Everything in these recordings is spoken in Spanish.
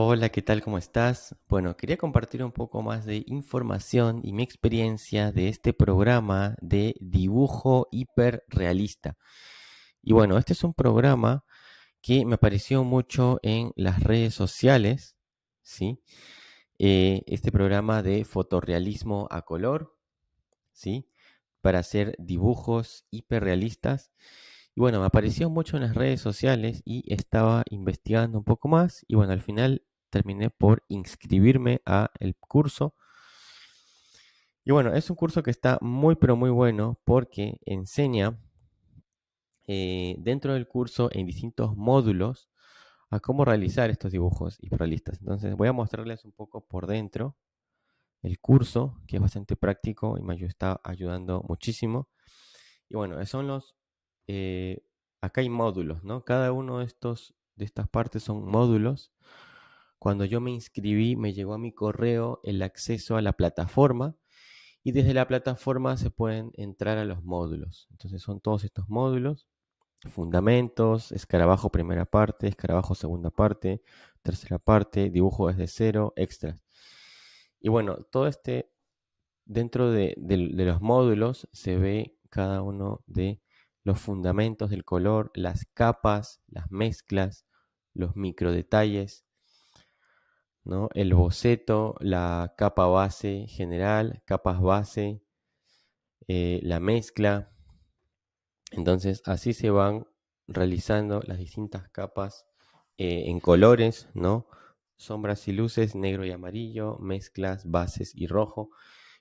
Hola, ¿qué tal? ¿Cómo estás? Bueno, quería compartir un poco más de información y mi experiencia de este programa de dibujo hiperrealista. Y bueno, este es un programa que me apareció mucho en las redes sociales, ¿sí? Eh, este programa de fotorrealismo a color, ¿sí? Para hacer dibujos hiperrealistas. Y bueno, me apareció mucho en las redes sociales y estaba investigando un poco más. Y bueno, al final terminé por inscribirme a el curso. Y bueno, es un curso que está muy pero muy bueno porque enseña eh, dentro del curso en distintos módulos a cómo realizar estos dibujos y realistas. Entonces voy a mostrarles un poco por dentro el curso, que es bastante práctico y me está ayudando muchísimo. Y bueno, son los eh, acá hay módulos, ¿no? Cada uno de, estos, de estas partes son módulos. Cuando yo me inscribí, me llegó a mi correo el acceso a la plataforma y desde la plataforma se pueden entrar a los módulos. Entonces son todos estos módulos, fundamentos, escarabajo primera parte, escarabajo segunda parte, tercera parte, dibujo desde cero, extras. Y bueno, todo este, dentro de los módulos se ve cada uno de los fundamentos del color, las capas, las mezclas, los microdetalles, ¿no? el boceto, la capa base general, capas base, eh, la mezcla. Entonces así se van realizando las distintas capas eh, en colores, ¿no? Sombras y luces, negro y amarillo, mezclas, bases y rojo.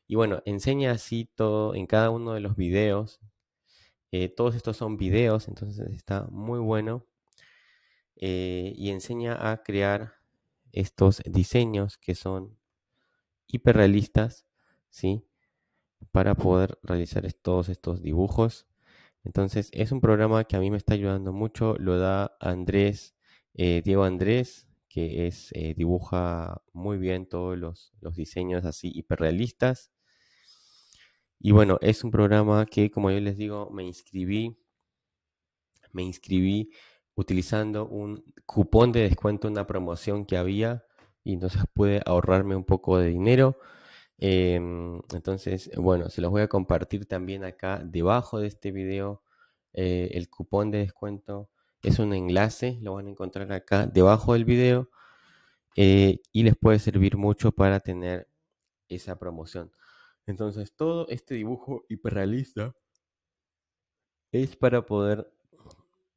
Y bueno, enseña así todo en cada uno de los videos eh, todos estos son videos, entonces está muy bueno. Eh, y enseña a crear estos diseños que son hiperrealistas, ¿sí? Para poder realizar todos estos dibujos. Entonces es un programa que a mí me está ayudando mucho, lo da Andrés, eh, Diego Andrés, que es, dibuja muy bien todos los, los diseños así hiperrealistas. Y bueno, es un programa que, como yo les digo, me inscribí, me inscribí utilizando un cupón de descuento, una promoción que había, y entonces pude ahorrarme un poco de dinero. Em, entonces, bueno, se los voy a compartir también acá debajo de este video. Eh, el cupón de descuento es un enlace, lo van a encontrar acá debajo del video. Eh, y les puede servir mucho para tener esa promoción. Entonces, todo este dibujo hiperrealista es para poder,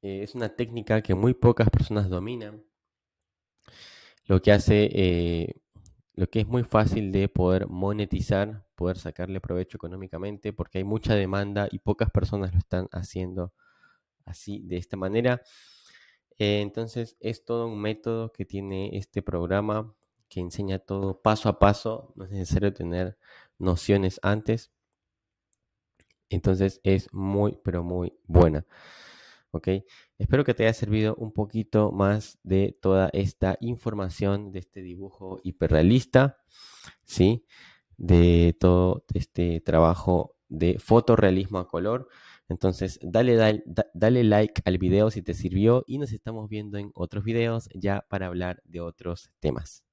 eh, es una técnica que muy pocas personas dominan, lo que hace, eh, lo que es muy fácil de poder monetizar, poder sacarle provecho económicamente, porque hay mucha demanda y pocas personas lo están haciendo así, de esta manera. Eh, entonces, es todo un método que tiene este programa que enseña todo paso a paso, no es necesario tener nociones antes. Entonces es muy, pero muy buena. ¿Ok? Espero que te haya servido un poquito más de toda esta información de este dibujo hiperrealista, ¿sí? De todo este trabajo de fotorrealismo a color. Entonces, dale, dale, dale, like al video si te sirvió y nos estamos viendo en otros videos ya para hablar de otros temas.